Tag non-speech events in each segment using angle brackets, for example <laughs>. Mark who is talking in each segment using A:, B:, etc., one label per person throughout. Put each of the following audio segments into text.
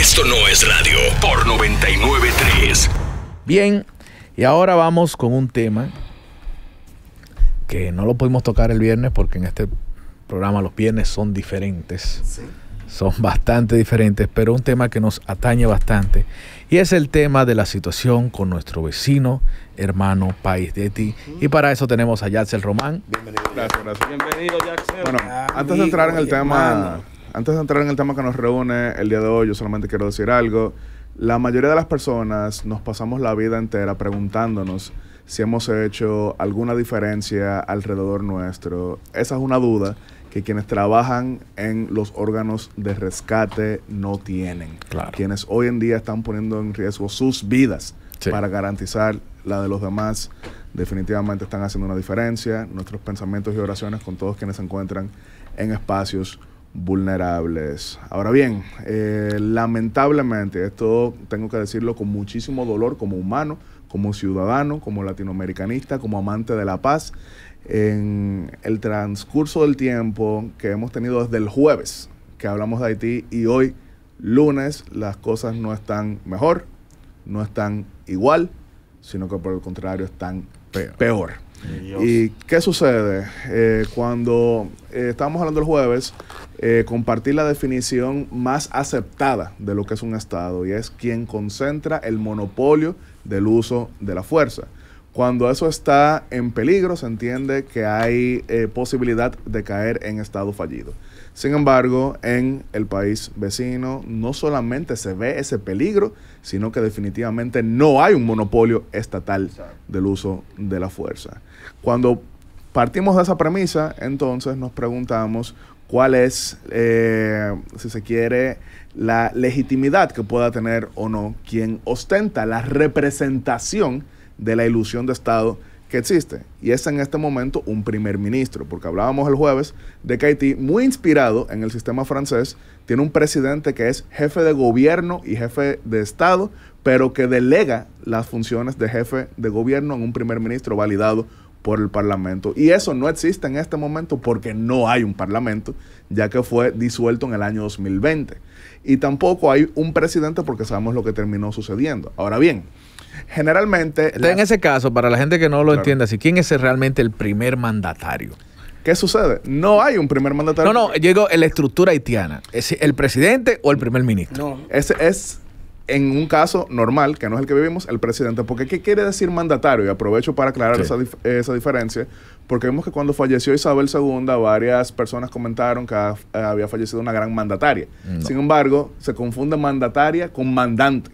A: Esto no es radio por 993.
B: Bien, y ahora vamos con un tema que no lo pudimos tocar el viernes porque en este programa los viernes son diferentes. Son bastante diferentes, pero un tema que nos atañe bastante. Y es el tema de la situación con nuestro vecino, hermano, país de ti. Y para eso tenemos a Yaxel Román.
C: Bienvenido. Gracias, Bienvenido, Bueno, antes de entrar en el tema
B: antes de entrar en el tema que nos reúne el día de
C: hoy, yo solamente quiero decir algo. La mayoría de las personas nos pasamos la vida entera preguntándonos si hemos hecho alguna diferencia alrededor nuestro. Esa es una duda que quienes trabajan en los órganos de rescate no tienen. Quienes hoy en día están poniendo en riesgo sus vidas para garantizar la de los demás, definitivamente están haciendo una diferencia. Nuestros pensamientos y oraciones con todos quienes se encuentran en espacios vulnerables. Ahora bien, eh, lamentablemente, esto tengo que decirlo con muchísimo dolor como humano, como ciudadano, como latinoamericanista, como amante de la paz, en el transcurso del tiempo que hemos tenido desde el jueves que hablamos de Haití y hoy lunes las cosas no están mejor, no están igual sino que por el contrario están peor. ¿Y qué sucede? Eh, cuando eh, estábamos hablando el jueves, eh, compartí la definición más aceptada de lo que es un Estado y es quien concentra el monopolio del uso de la fuerza. Cuando eso está en peligro, se entiende que hay eh, posibilidad de caer en estado fallido. Sin embargo, en el país vecino no solamente se ve ese peligro, sino que definitivamente no hay un monopolio estatal del uso de la fuerza. Cuando partimos de esa premisa, entonces nos preguntamos cuál es, eh, si se quiere, la legitimidad que pueda tener o no quien ostenta la representación de la ilusión de Estado que existe. Y es en este momento un primer ministro, porque hablábamos el jueves de que Haití, muy inspirado en el sistema francés, tiene un presidente que es jefe de gobierno y jefe de Estado, pero que delega las funciones de jefe de gobierno en un primer ministro validado por el Parlamento. Y eso no existe en este momento porque no hay un Parlamento, ya que fue disuelto en el año 2020. Y tampoco hay un presidente porque sabemos lo que terminó sucediendo. Ahora bien, generalmente... En ese
B: caso, para la gente que no lo entiende entienda así, ¿quién es realmente el primer mandatario? ¿Qué sucede?
C: No hay un primer mandatario. No,
B: no, llegó la estructura haitiana. ¿Es el presidente o el primer ministro?
C: No. Ese es en un caso normal, que no es el que vivimos, el presidente. ¿Por ¿qué quiere decir mandatario? Y aprovecho para aclarar esa, diferencia, porque vemos que cuando falleció Isabel II, varias personas comentaron que eh, había fallecido una gran mandataria. Sin embargo, se confunde mandataria con mandante.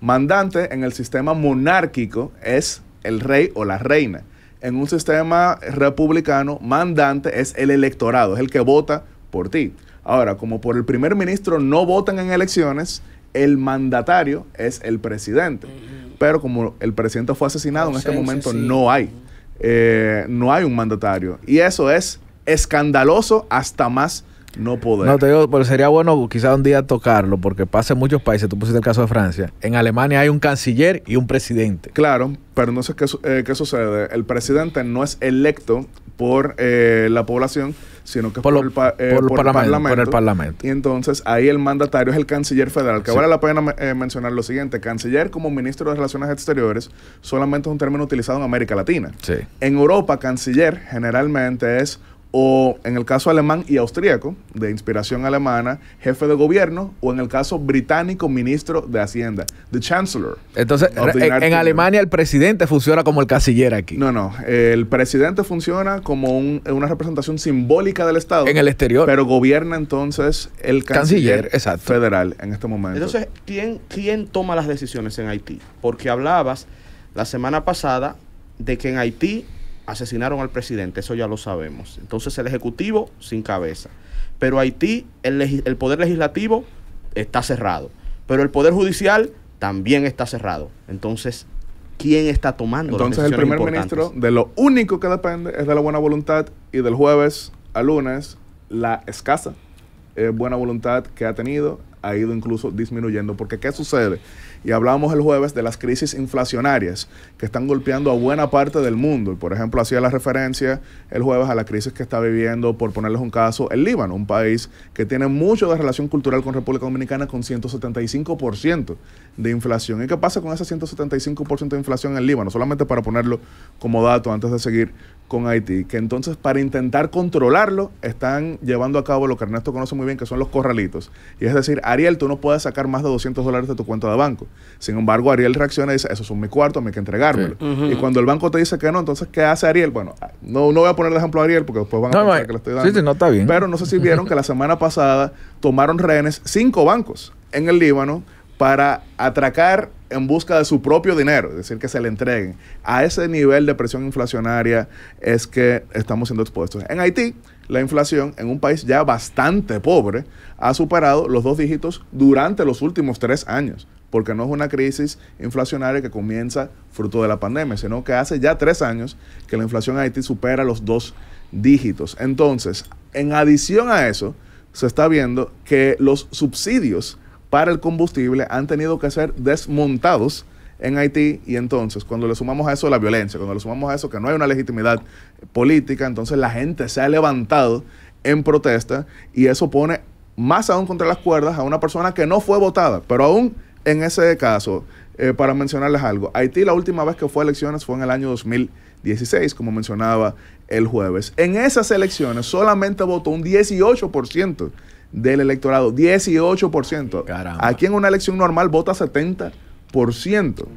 C: Mandante en el sistema monárquico es el rey o la reina. En un sistema republicano, mandante es el electorado, es el que vota por ti. Ahora, como por el primer ministro no votan en elecciones, el mandatario es el presidente. Mm, mm. Pero como el presidente fue asesinado, en este momento no hay. Eh, no hay un mandatario. Y eso es
B: escandaloso hasta más no poder. No te digo, pero sería bueno quizás un día tocarlo, porque pasa en muchos países, tú pusiste el caso de Francia, en Alemania hay un canciller y un presidente. Claro, pero
C: no sé qué, eh, sucede. El presidente no es electo por eh, la población, sino que por, eh, por, el, parlamento, por el parlamento. Y entonces ahí el mandatario es el canciller
B: federal, que vale la
C: pena mencionar lo siguiente, canciller como ministro de Relaciones Exteriores solamente es un término utilizado en América Latina. Sí. En Europa, canciller generalmente es o en el caso alemán y austríaco, de inspiración alemana, jefe de gobierno, o en el caso británico, ministro de Hacienda, the Chancellor.
B: Entonces, en, Alemania el presidente funciona como el canciller aquí. No, no,
C: el presidente funciona como una representación simbólica del Estado. En el exterior. Pero gobierna entonces el canciller,
B: canciller federal en este
C: momento. Entonces, ¿quién, ¿quién toma las decisiones en Haití? Porque hablabas la semana pasada de que en Haití asesinaron al presidente, eso ya lo sabemos. Entonces el Ejecutivo sin cabeza. Pero Haití, el, Poder Legislativo está cerrado. Pero el Poder Judicial también está cerrado. Entonces, ¿quién está tomando Entonces el primer ministro, de lo único que depende es de la buena voluntad y del jueves al lunes, la escasa eh, buena voluntad que ha tenido ha ido incluso disminuyendo. Porque ¿qué sucede? Y hablamos el jueves de las crisis inflacionarias que están golpeando a buena parte del mundo. por ejemplo, hacía la referencia el jueves a la crisis que está viviendo, por ponerles un caso, el Líbano, un país que tiene mucho de relación cultural con República Dominicana con 175% de inflación. ¿Y qué pasa con ese 175% de inflación en el Líbano? Solamente para ponerlo como dato antes de seguir con Haití, que entonces para intentar controlarlo están llevando a cabo lo que Ernesto conoce muy bien, que son los corralitos. Y es decir, Ariel, tú no puedes sacar más de 200 dólares de tu cuenta de banco. Sin embargo, Ariel reacciona y dice, esos son mi cuarto, me hay que entregármelo. Y cuando el banco te dice que no, entonces, ¿qué hace Ariel? Bueno, ah, no, no voy a poner el ejemplo a Ariel porque después van a pensar que le estoy dando. Sí, sí, no está bien. Pero no sé si vieron que la semana pasada tomaron rehenes cinco bancos en el Líbano para atracar en busca de su propio dinero, es decir, que se le entreguen. A ese nivel de presión inflacionaria es que estamos siendo expuestos. En Haití, la inflación en un país ya bastante pobre ha superado los dos dígitos durante los últimos tres años, porque no es una crisis inflacionaria que comienza fruto de la pandemia, sino que hace ya tres años que la inflación en Haití supera los dos dígitos. Entonces, en adición a eso, se está viendo que los subsidios para el combustible han tenido que ser desmontados en Haití y entonces cuando le sumamos a eso la violencia, cuando le sumamos a eso que no hay una legitimidad política, entonces la gente se ha levantado en protesta y eso pone más aún contra las cuerdas a una persona que no fue votada, pero aún en ese caso, eh, para mencionarles algo, Haití la última vez que fue a elecciones fue en el año 2016, como mencionaba el jueves. En esas elecciones solamente votó un 18% del electorado. 18%. Aquí en una elección normal vota 70%.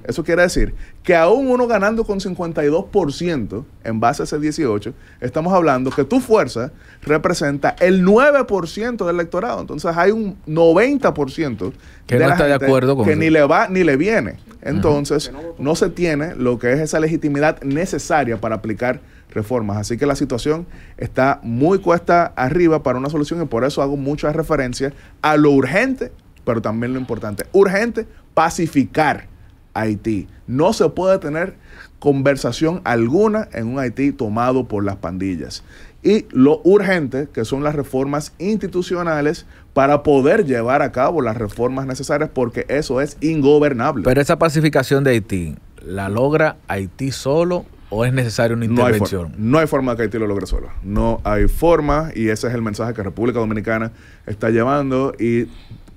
C: Eso quiere decir que aún uno ganando con 52% en base a ese 18, estamos hablando que tu fuerza representa el 9% del electorado. Entonces hay un 90% que no está de acuerdo con que ni le va ni le viene. Entonces no se tiene lo que es esa legitimidad necesaria para aplicar reformas. Así que la situación está muy cuesta arriba para una solución y por eso hago muchas referencias a lo urgente, pero también lo importante. Urgente, pacificar Haití. No se puede tener conversación alguna en un Haití tomado por las pandillas. Y lo urgente, que son las reformas institucionales para poder llevar a cabo las reformas necesarias, porque eso es ingobernable. Pero
B: esa pacificación de Haití, ¿la logra Haití solo ¿O es necesaria una intervención? No hay, forma, de que Haití lo logre solo. No hay forma
C: y ese es el mensaje que República Dominicana está llevando y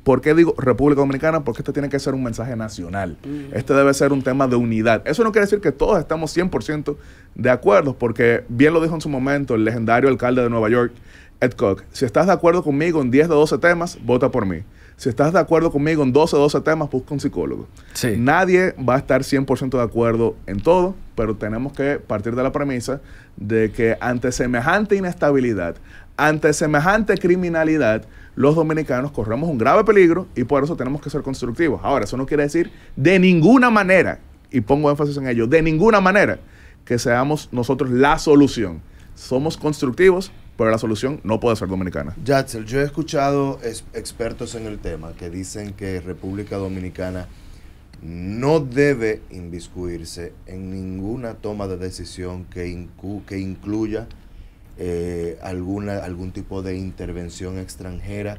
C: ¿Por qué digo República Dominicana? Porque este tiene que ser un mensaje nacional. Mm. Este debe ser un tema de unidad. Eso no quiere decir que todos estamos 100% de acuerdo, porque bien lo dijo en su momento el legendario alcalde de Nueva York, Ed Koch. Si estás de acuerdo conmigo en 10 de 12 temas, vota por mí. Si estás de acuerdo conmigo en 12 12 temas, busca un psicólogo. Nadie va a estar 100% de acuerdo en todo, pero tenemos que partir de la premisa de que ante semejante inestabilidad, ante semejante criminalidad, los dominicanos corremos un grave peligro y por eso tenemos que ser constructivos. Ahora, eso no quiere decir de ninguna manera, y pongo énfasis en ello, de ninguna manera que seamos nosotros la solución. Somos constructivos, pero la solución no puede ser dominicana.
A: Yatzel, yo he escuchado expertos en el tema que dicen que República Dominicana no debe inviscuirse en ninguna toma de decisión que, incluya eh, algún tipo de intervención extranjera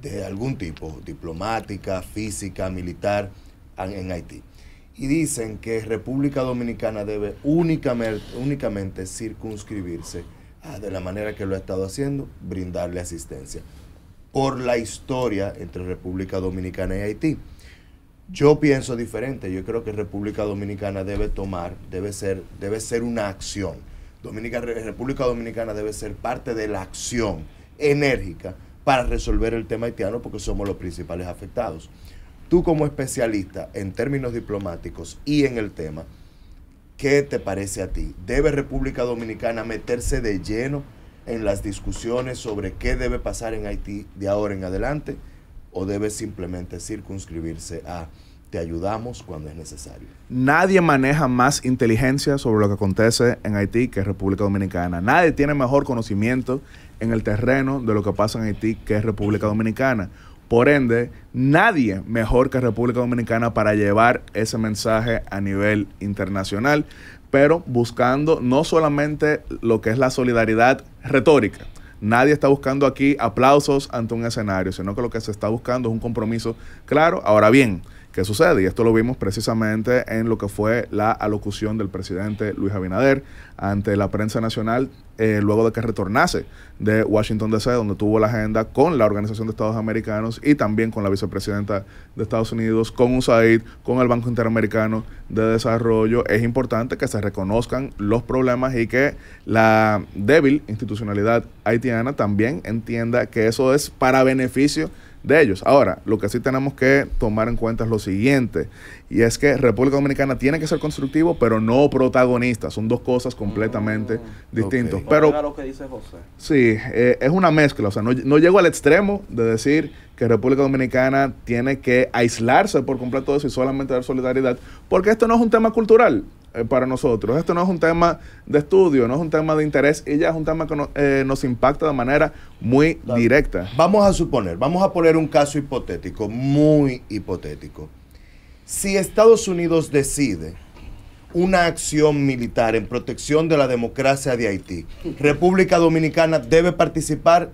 A: de algún tipo, diplomática, física, militar, en Haití. Y dicen que República Dominicana debe únicamente circunscribirse Ah, de la manera que lo ha estado haciendo, brindarle asistencia. Por la historia entre República Dominicana y Haití. Yo pienso diferente, yo creo que República Dominicana debe tomar, debe ser, debe ser una acción. República Dominicana debe ser parte de la acción enérgica para resolver el tema haitiano porque somos los principales afectados. Tú como especialista en términos diplomáticos y en el tema, ¿Qué te parece a ti? ¿Debe República Dominicana meterse de lleno en las discusiones sobre qué debe pasar en Haití de ahora en adelante? ¿O debe simplemente circunscribirse a te ayudamos cuando es necesario.
C: Nadie maneja más inteligencia sobre lo que acontece en Haití que República Dominicana. Nadie tiene mejor conocimiento en el terreno de lo que pasa en Haití que República Dominicana. Por ende, nadie mejor que República Dominicana para llevar ese mensaje a nivel internacional, pero buscando no solamente lo que es la solidaridad retórica, Nadie está buscando aquí aplausos ante un escenario, sino que lo que se está buscando es un compromiso claro. Ahora bien, ¿qué sucede? Y esto lo vimos precisamente en lo que fue la alocución del presidente Luis Abinader ante la prensa nacional, eh, luego de que retornase de Washington DC, donde tuvo la agenda con la Organización de Estados Americanos y también con la vicepresidenta de Estados Unidos, con USAID, con el Banco Interamericano de Desarrollo. Es importante que se reconozcan los problemas y que la débil institucionalidad haitiana también entienda que eso es para beneficio de ellos. Ahora, lo que sí tenemos que tomar en cuenta es lo siguiente, y es que República Dominicana tiene que ser constructivo, pero no protagonista. Son dos cosas completamente mm, distintas. Pero, Sí, eh, es una mezcla. O sea, no, no, llego al extremo de decir que República Dominicana tiene que aislarse por completo de y solamente dar solidaridad, porque esto no es un tema cultural eh, para nosotros. Esto no es un tema de estudio, no es un tema de interés, y ya es un tema que eh, nos impacta de manera
A: muy directa. Vamos a suponer, vamos a poner un caso hipotético, muy hipotético. Si Estados Unidos decide una acción militar en protección de la democracia de Haití. República Dominicana debe participar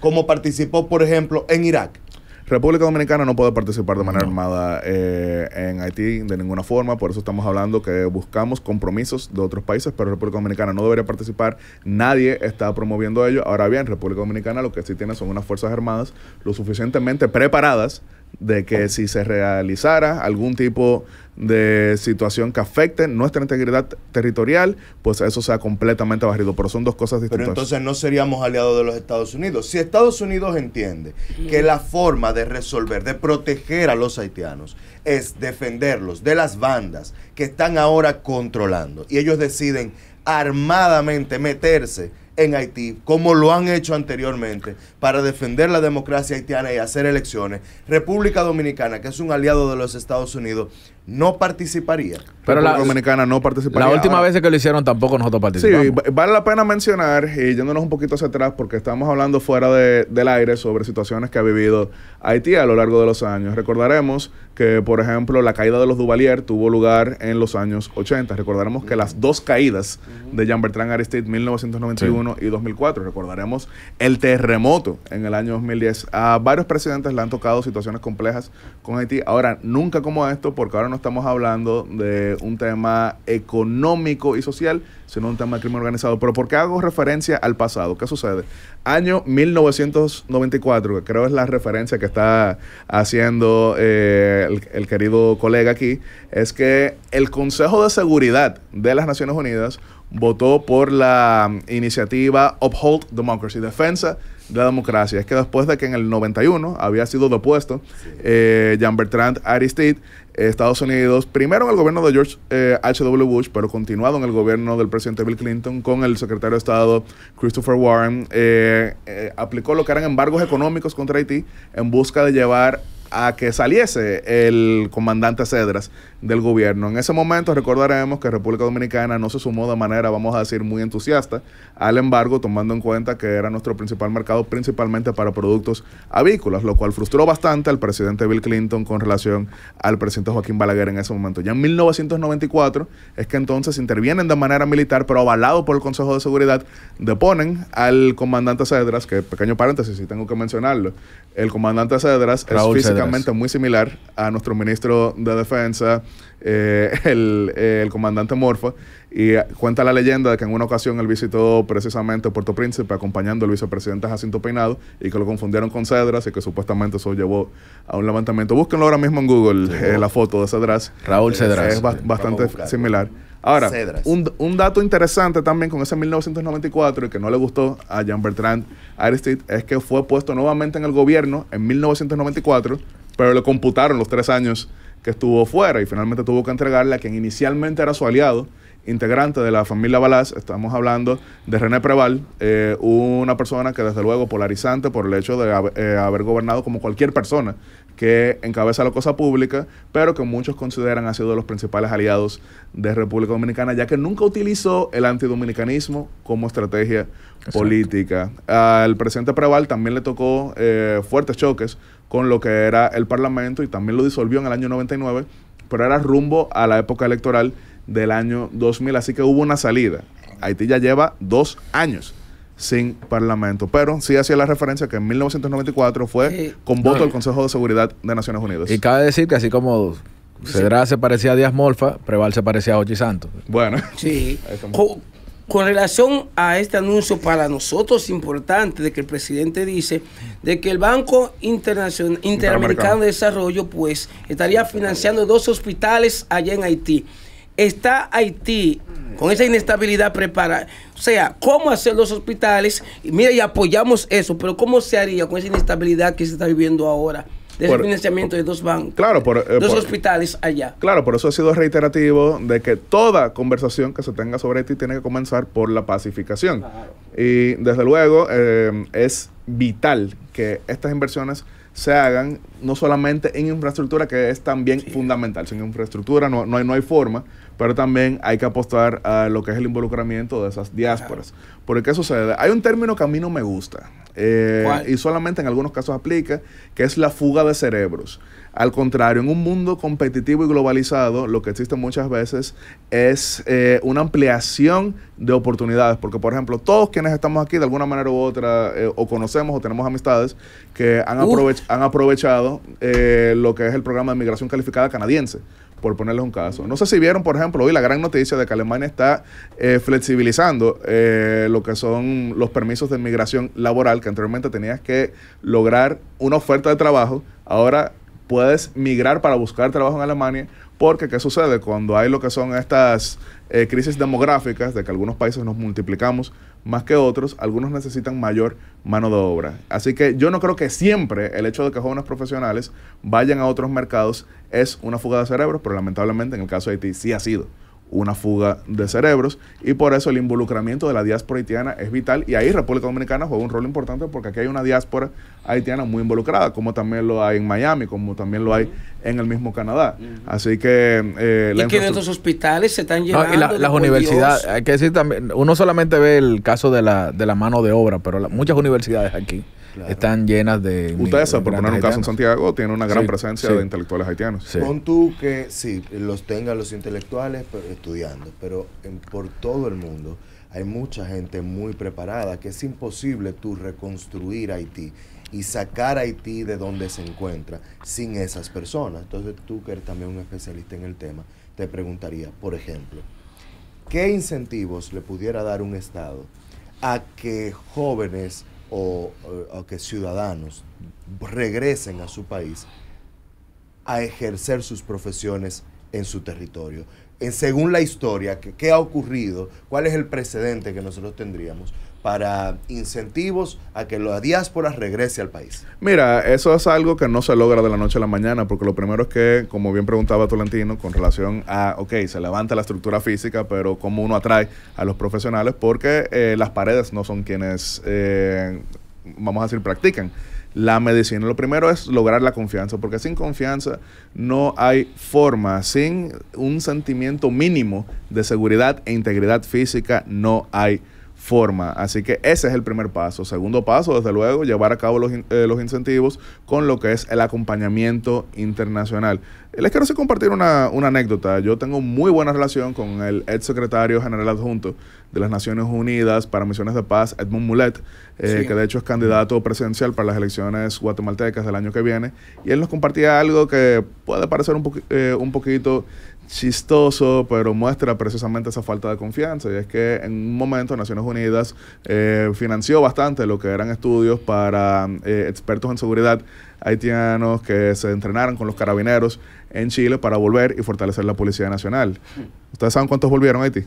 A: como participó, por ejemplo, en Irak. República Dominicana no puede participar
C: de manera armada eh, en Haití de ninguna forma, por eso estamos hablando que buscamos compromisos de otros países, pero República Dominicana no debería participar, nadie está promoviendo ello. Ahora bien, República Dominicana lo que sí tiene son unas fuerzas armadas lo suficientemente preparadas de que si se realizara algún tipo de situación que afecte nuestra integridad territorial, pues eso sea completamente barrido. Pero son dos cosas distintas. Pero entonces
A: no seríamos aliados de los Estados Unidos. Si Estados Unidos entiende que la forma de resolver, de proteger a los haitianos, es defenderlos de las bandas que están ahora controlando y ellos deciden armadamente meterse en Haití, como lo han hecho anteriormente, para defender la democracia haitiana y hacer elecciones. República Dominicana, que es un aliado de los Estados Unidos, no participaría. Pero la Dominicana no participaría. La última ah.
B: vez que lo hicieron tampoco nosotros
A: participamos. Sí,
C: vale la pena mencionar, y yéndonos un poquito hacia atrás, porque estamos hablando fuera de, del aire sobre situaciones que ha vivido Haití a lo largo de los años. Recordaremos que, por ejemplo, la caída de los Duvalier tuvo lugar en los años 80. Recordaremos que las dos caídas de Jean-Bertrand Aristide, 1991 y 2004. Recordaremos el terremoto en el año 2010. A varios presidentes le han tocado situaciones complejas con Haití. Ahora, nunca como esto, porque ahora no estamos hablando de un tema económico y social, sino un tema de crimen organizado. Pero ¿por qué hago referencia al pasado? ¿Qué sucede? Año 1994, que creo es la referencia que está haciendo eh, el, el querido colega aquí, es que el Consejo de Seguridad de las Naciones Unidas votó por la iniciativa Uphold Democracy, defensa la democracia es que después de que en el 91 había sido depuesto eh, Jean Bertrand Aristide, eh, Estados Unidos, primero en el gobierno de George H.W. Eh, Bush, pero continuado en el gobierno del presidente Bill Clinton con el secretario de Estado Christopher Warren, aplicó lo que eran embargos económicos contra Haití en busca de llevar a que saliese el comandante Cedras del gobierno. En ese momento recordaremos que República Dominicana no se sumó de manera, vamos a decir, muy entusiasta al embargo, tomando en cuenta que era nuestro principal mercado principalmente para productos avícolas, lo cual frustró bastante al presidente Bill Clinton con relación al presidente Joaquín Balaguer en ese momento. Ya en 1994 es que entonces intervienen de manera militar, pero avalado por el Consejo de Seguridad, deponen al comandante Cedras, que pequeño paréntesis, si tengo que mencionarlo, el comandante Cedras es físicamente muy similar a nuestro ministro de Defensa, eh, <laughs> eh, el, comandante Morfa, y eh, cuenta la leyenda de que en una ocasión él visitó precisamente Puerto Príncipe acompañando al vicepresidente Jacinto Peinado y que lo confundieron con Cedras y que supuestamente eso llevó a un levantamiento. Búsquenlo ahora mismo en Google la foto de Cedras. Raúl Cedras. Es bastante similar. Ahora, un, un, dato interesante también con ese 1994 y que no le gustó a Jean Bertrand Aristide es que fue puesto nuevamente en el gobierno en 1994, pero lo computaron los tres años que estuvo fuera y finalmente tuvo que entregarle a quien inicialmente era su aliado, integrante de la familia Balaz. Estamos hablando de René Preval, eh, una persona que desde luego polarizante por el hecho de eh, haber, gobernado como cualquier persona que encabeza la cosa pública, pero que muchos consideran ha sido de los principales aliados de República Dominicana, ya que nunca utilizó el antidominicanismo como estrategia política. Al presidente Preval también le tocó eh, fuertes choques con lo que era el Parlamento y también lo disolvió en el año 99, pero era rumbo a la época electoral del año 2000, así que hubo una salida. Haití ya lleva dos años sin parlamento. Pero sí hacía la referencia que en 1994 fue con voto del Consejo de Seguridad de Naciones Unidas. Y cabe
B: decir que así como Cedra se parecía a Díaz Morfa, Preval se parecía a Ochi Santos. Bueno. <laughs> Sí. Con relación a este anuncio para nosotros importante de que el presidente dice de que el Banco Internacional, Interamericano de Desarrollo pues estaría financiando dos hospitales allá en Haití. Está Haití con esa inestabilidad preparada. O sea, ¿cómo hacer los hospitales? Mira, y apoyamos eso, pero ¿cómo se haría con esa inestabilidad que se está viviendo ahora? de financiamiento de dos bancos, eh, dos hospitales allá.
C: Claro, por eso ha sido reiterativo de que toda conversación que se tenga sobre ti tiene que comenzar por la pacificación. Y desde luego eh, es vital que estas inversiones se hagan no solamente en infraestructura, que es también fundamental. Sin infraestructura no, hay, no hay forma, pero también hay que apostar a lo que es el involucramiento de esas diásporas. Porque ¿qué sucede? Hay un término que a mí no me gusta eh, y solamente en algunos casos aplica, que es la fuga de cerebros. Al contrario, en un mundo competitivo y globalizado, lo que existe muchas veces es eh, una ampliación de oportunidades. Porque, por ejemplo, todos quienes estamos aquí, de alguna manera u otra, eh, o conocemos o tenemos amistades que han, han aprovechado eh, lo que es el programa de migración calificada canadiense por ponerles un caso. No sé si vieron, por ejemplo, hoy la gran noticia de que Alemania está flexibilizando lo que son los permisos de migración laboral, que anteriormente tenías que lograr una oferta de trabajo. Ahora puedes migrar para buscar trabajo en Alemania, porque ¿qué sucede? Cuando hay lo que son estas eh, crisis demográficas, de que algunos países nos multiplicamos más que otros, algunos necesitan mayor mano de obra. Así que yo no creo que siempre el hecho de que jóvenes profesionales vayan a otros mercados es una fuga de cerebros, pero lamentablemente en el caso de Haití sí ha sido una fuga de cerebros y por eso el involucramiento de la diáspora haitiana es vital y ahí República Dominicana juega un rol importante porque aquí hay una diáspora haitiana muy involucrada, como también lo hay en Miami, como también lo hay
B: en el mismo Canadá. Así que... Eh, y que de esos hospitales se están llenando... las universidades, hay que decir también, uno solamente ve el caso de la, de la mano de obra, pero muchas universidades aquí están llenas de. UTESA, por poner un caso en Santiago, tiene una gran presencia de intelectuales
A: haitianos. Sí. tú que sí, los tengan los intelectuales estudiando, pero por todo el mundo hay mucha gente muy preparada que es imposible tú reconstruir Haití y sacar a Haití de donde se encuentra sin esas personas. Entonces tú que eres también un especialista en el tema, te preguntaría, por ejemplo, ¿qué incentivos le pudiera dar un Estado a que jóvenes o, que ciudadanos regresen a su país a ejercer sus profesiones en su territorio. En, según la historia, ¿qué ha ocurrido? ¿Cuál es el precedente que nosotros tendríamos? para incentivos a que la diáspora regrese al país?
C: Mira, eso es algo que no se logra de la noche a la mañana, porque lo primero es que, como bien preguntaba Tolentino, con relación a, ok, se levanta la estructura física, pero cómo uno atrae a los profesionales, porque eh, las paredes no son quienes, eh, vamos a decir, practican la medicina. Lo primero es lograr la confianza, porque sin confianza no hay forma, sin un sentimiento mínimo de seguridad e integridad física no hay forma forma. Así que ese es el primer paso. Segundo paso, desde luego, llevar a cabo los, eh, los incentivos con lo que es el acompañamiento internacional. Les quiero compartir una, anécdota. Yo tengo muy buena relación con el exsecretario general adjunto de las Naciones Unidas para Misiones de Paz, Edmund Mulet, eh, que de hecho es candidato presidencial para las elecciones guatemaltecas del año que viene. Y él nos compartía algo que puede parecer un eh, poquito chistoso, pero muestra precisamente esa falta de confianza. Y es que en un momento Naciones Unidas eh, financió bastante lo que eran estudios para eh, expertos en seguridad haitianos que se entrenaron con los carabineros en Chile para volver y fortalecer la Policía Nacional. Mm. ¿Ustedes saben cuántos volvieron a Haití?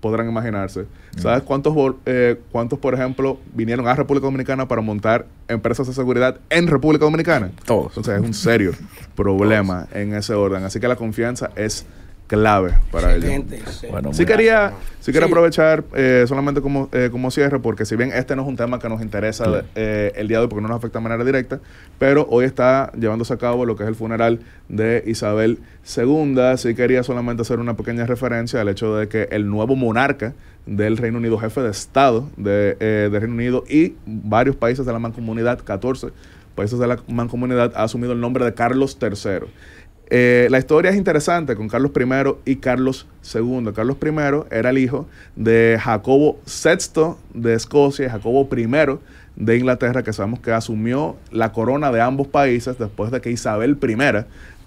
C: podrán imaginarse. ¿Sabes cuántos, eh, cuántos, por ejemplo, vinieron a República Dominicana para montar empresas de seguridad en República Dominicana? Todos. Entonces es un serio <laughs> problema en ese orden. Así que la confianza es clave para el. ello. Sí. quería, quería aprovechar eh, solamente como, eh, como cierre, porque si bien este no es un tema que nos interesa eh, el día de hoy porque no nos afecta de manera directa, pero hoy está llevándose a cabo lo que es el funeral de Isabel II. Sí quería solamente hacer una pequeña referencia al hecho de que el nuevo monarca del Reino Unido, jefe de Estado de, del Reino Unido y varios países de la mancomunidad, 14 países de la mancomunidad, ha asumido el nombre de Carlos III. Eh, la historia es interesante con Carlos I y Carlos II. Carlos I era el hijo de Jacobo VI de Escocia y Jacobo I de Inglaterra, que sabemos que asumió la corona de ambos países después de que Isabel I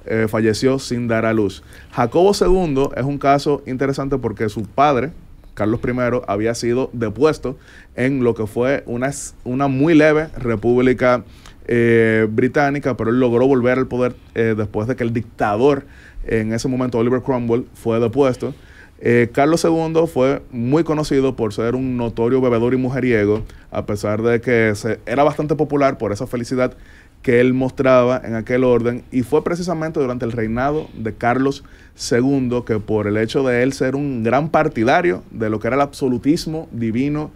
C: eh, falleció sin dar a luz. Jacobo II es un caso interesante porque su padre, Carlos I había sido depuesto en lo que fue una, una muy leve república eh, británica, pero él logró volver al poder eh, después de que el dictador, en ese momento Oliver Cromwell, fue depuesto. Eh, Carlos II fue muy conocido por ser un notorio bebedor y mujeriego, a pesar de que se, era bastante popular por esa felicidad que él mostraba en aquel orden, y fue precisamente durante el reinado de Carlos II que por el hecho de él ser un gran partidario de lo que era el absolutismo divino,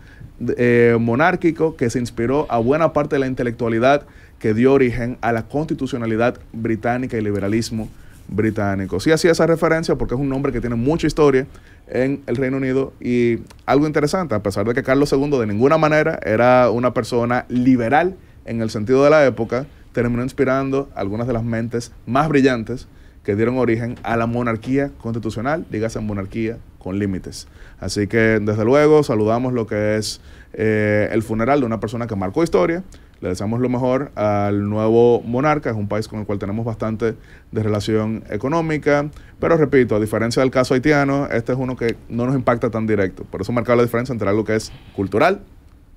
C: eh, monárquico que se inspiró a buena parte de la intelectualidad que dio origen a la constitucionalidad británica y liberalismo británico. Sí hacía esa referencia porque es un nombre que tiene mucha historia en el Reino Unido y algo interesante, a pesar de que Carlos II de ninguna manera era una persona liberal en el sentido de la época, terminó inspirando algunas de las mentes más brillantes que dieron origen a la monarquía constitucional, dígase monarquía con límites. Así que desde luego saludamos lo que es eh, el funeral de una persona que marcó historia. Le deseamos lo mejor al nuevo monarca, es un país con el cual tenemos bastante de relación económica, pero repito, a diferencia del caso haitiano, este es uno que no nos impacta tan directo. Por eso marcar la diferencia entre algo que es cultural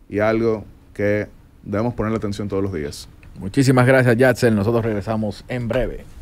C: y algo que
B: debemos ponerle atención todos los días. Muchísimas gracias, Yatzel. Nosotros regresamos en breve.